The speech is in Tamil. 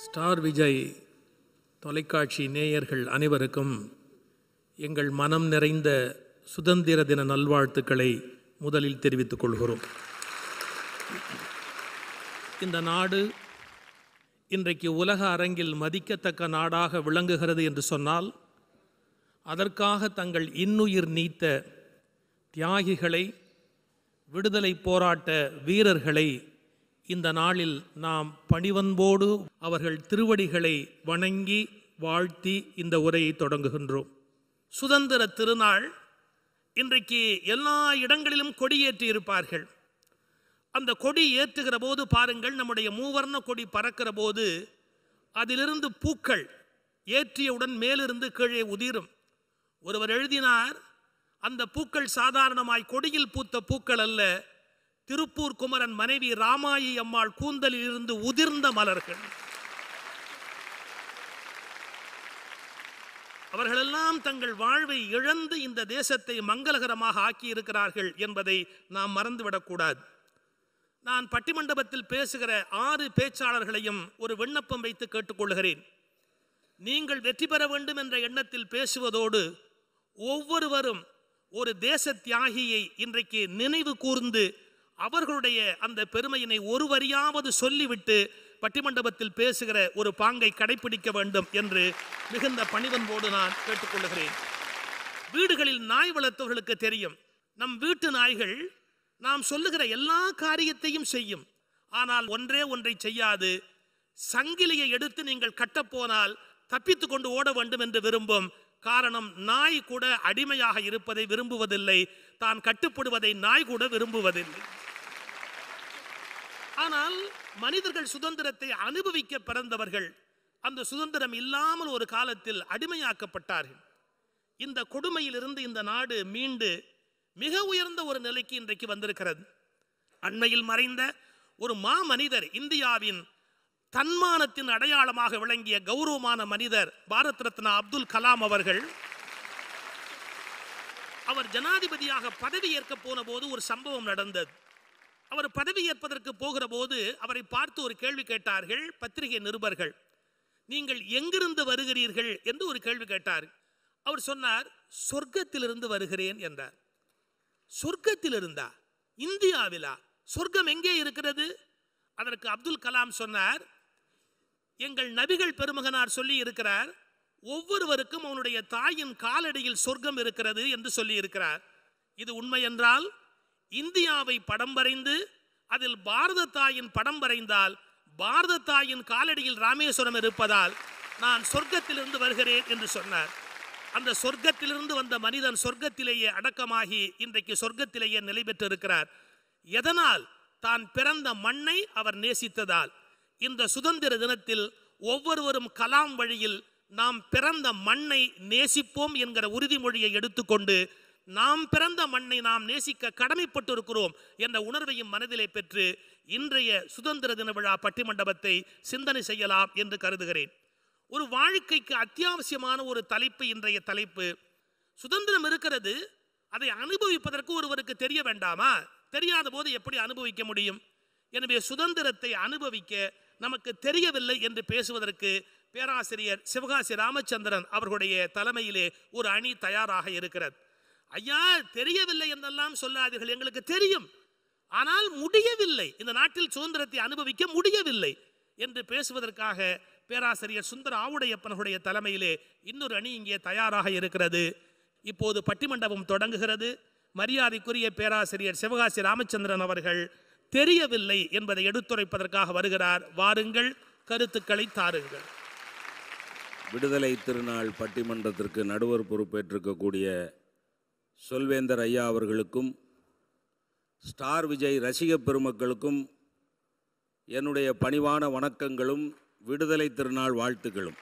ஸ்டார் விஜய் தொலைக்காட்சி நேயர்கள் அனைவருக்கும் எங்கள் மனம் நிறைந்த சுதந்திர தின நல்வாழ்த்துக்களை முதலில் தெரிவித்துக் கொள்கிறோம் இந்த நாடு இன்றைக்கு உலக அரங்கில் மதிக்கத்தக்க நாடாக விளங்குகிறது என்று சொன்னால் அதற்காக தங்கள் இன்னுயிர் நீத்த தியாகிகளை விடுதலை போராட்ட வீரர்களை இந்த நாளில் நாம் பணிவன்போடு அவர்கள் திருவடிகளை வணங்கி வாழ்த்தி இந்த உரையை தொடங்குகின்றோம் சுதந்திர திருநாள் இன்றைக்கு எல்லா இடங்களிலும் கொடியேற்றி இருப்பார்கள் அந்த கொடி ஏற்றுகிற போது பாருங்கள் நம்முடைய மூவர்ண கொடி பறக்கிற போது அதிலிருந்து பூக்கள் ஏற்றியவுடன் மேலிருந்து கீழே உதிரும் ஒருவர் எழுதினார் அந்த பூக்கள் சாதாரணமாய் கொடியில் பூத்த பூக்கள் அல்ல திருப்பூர் குமரன் மனைவி ராமாயி அம்மாள் கூந்தலில் இருந்து உதிர்ந்த மலர்கள் அவர்களெல்லாம் தங்கள் வாழ்வை இழந்து இந்த தேசத்தை மங்களகரமாக ஆக்கியிருக்கிறார்கள் என்பதை நாம் மறந்துவிடக்கூடாது நான் பட்டிமண்டபத்தில் பேசுகிற ஆறு பேச்சாளர்களையும் ஒரு விண்ணப்பம் வைத்து கேட்டுக்கொள்கிறேன் நீங்கள் வெற்றி பெற வேண்டும் என்ற எண்ணத்தில் பேசுவதோடு ஒவ்வொருவரும் ஒரு தேச தியாகியை இன்றைக்கு நினைவு கூர்ந்து அவர்களுடைய அந்த பெருமையினை ஒரு வரியாவது சொல்லிவிட்டு பட்டிமண்டபத்தில் பேசுகிற ஒரு பாங்கை கடைபிடிக்க வேண்டும் என்று மிகுந்த பணிவன்போடு நான் கேட்டுக்கொள்கிறேன் வீடுகளில் நாய் வளர்த்தவர்களுக்கு தெரியும் நம் வீட்டு நாய்கள் நாம் சொல்லுகிற எல்லா காரியத்தையும் செய்யும் ஆனால் ஒன்றே ஒன்றை செய்யாது சங்கிலியை எடுத்து நீங்கள் கட்டப்போனால் தப்பித்து கொண்டு ஓட வேண்டும் என்று விரும்பும் காரணம் நாய் கூட அடிமையாக இருப்பதை விரும்புவதில்லை தான் கட்டுப்படுவதை நாய் கூட விரும்புவதில்லை ஆனால் மனிதர்கள் சுதந்திரத்தை அனுபவிக்க பிறந்தவர்கள் அந்த சுதந்திரம் இல்லாமல் ஒரு காலத்தில் அடிமையாக்கப்பட்டார்கள் இந்த கொடுமையிலிருந்து இந்த நாடு மீண்டு மிக உயர்ந்த ஒரு நிலைக்கு இன்றைக்கு வந்திருக்கிறது அண்மையில் மறைந்த ஒரு மா மனிதர் இந்தியாவின் தன்மானத்தின் அடையாளமாக விளங்கிய கௌரவமான மனிதர் பாரத் ரத்னா அப்துல் கலாம் அவர்கள் அவர் ஜனாதிபதியாக பதவி ஏற்க போன போது ஒரு சம்பவம் நடந்தது அவர் பதவியேற்பதற்கு போகிற போது அவரை பார்த்து ஒரு கேள்வி கேட்டார்கள் பத்திரிகை நிருபர்கள் நீங்கள் எங்கிருந்து வருகிறீர்கள் என்று ஒரு கேள்வி கேட்டார் அவர் சொன்னார் சொர்க்கத்திலிருந்து வருகிறேன் என்றார் சொர்க்கத்தில் இருந்தா இந்தியாவிலா சொர்க்கம் எங்கே இருக்கிறது அதற்கு அப்துல் கலாம் சொன்னார் எங்கள் நபிகள் பெருமகனார் சொல்லி இருக்கிறார் ஒவ்வொருவருக்கும் அவனுடைய தாயின் காலடியில் சொர்க்கம் இருக்கிறது என்று சொல்லி இருக்கிறார் இது உண்மை என்றால் இந்தியாவை படம் வரைந்து அதில் பாரத தாயின் படம் வரைந்தால் பாரத தாயின் காலடியில் ராமேஸ்வரம் இருப்பதால் நான் சொர்க்கத்திலிருந்து வருகிறேன் என்று சொன்னார் அந்த சொர்க்கத்திலிருந்து வந்த மனிதன் சொர்க்கத்திலேயே அடக்கமாகி இன்றைக்கு சொர்க்கத்திலேயே நிலை பெற்றிருக்கிறார் எதனால் தான் பிறந்த மண்ணை அவர் நேசித்ததால் இந்த சுதந்திர தினத்தில் ஒவ்வொருவரும் கலாம் வழியில் நாம் பிறந்த மண்ணை நேசிப்போம் என்கிற உறுதிமொழியை எடுத்துக்கொண்டு நாம் பிறந்த மண்ணை நாம் நேசிக்க கடமைப்பட்டு இருக்கிறோம் என்ற உணர்வையும் மனதிலே பெற்று இன்றைய சுதந்திர தின விழா பட்டிமண்டபத்தை சிந்தனை செய்யலாம் என்று கருதுகிறேன் ஒரு வாழ்க்கைக்கு அத்தியாவசியமான ஒரு தலைப்பு இன்றைய தலைப்பு சுதந்திரம் இருக்கிறது அதை அனுபவிப்பதற்கு ஒருவருக்கு தெரிய வேண்டாமா தெரியாத போது எப்படி அனுபவிக்க முடியும் எனவே சுதந்திரத்தை அனுபவிக்க நமக்கு தெரியவில்லை என்று பேசுவதற்கு பேராசிரியர் சிவகாசி ராமச்சந்திரன் அவர்களுடைய தலைமையிலே ஒரு அணி தயாராக இருக்கிறது ஐயா தெரியவில்லை என்றெல்லாம் சொல்லாதீர்கள் எங்களுக்கு தெரியும் ஆனால் முடியவில்லை இந்த நாட்டில் சுதந்திரத்தை அனுபவிக்க முடியவில்லை என்று பேசுவதற்காக பேராசிரியர் சுந்தர ஆவுடையப்பனுடைய தலைமையிலே இன்னொரு அணி இங்கே தயாராக இருக்கிறது இப்போது பட்டிமண்டபம் தொடங்குகிறது மரியாதைக்குரிய பேராசிரியர் சிவகாசி ராமச்சந்திரன் அவர்கள் தெரியவில்லை என்பதை எடுத்துரைப்பதற்காக வருகிறார் வாருங்கள் கருத்துக்களை தாருங்கள் விடுதலை திருநாள் பட்டிமன்றத்திற்கு நடுவர் பொறுப்பேற்றிருக்கக்கூடிய சொல்வேந்தர் ஐயா அவர்களுக்கும் ஸ்டார் விஜய் ரசிக பெருமக்களுக்கும் என்னுடைய பணிவான வணக்கங்களும் விடுதலை திருநாள் வாழ்த்துக்களும்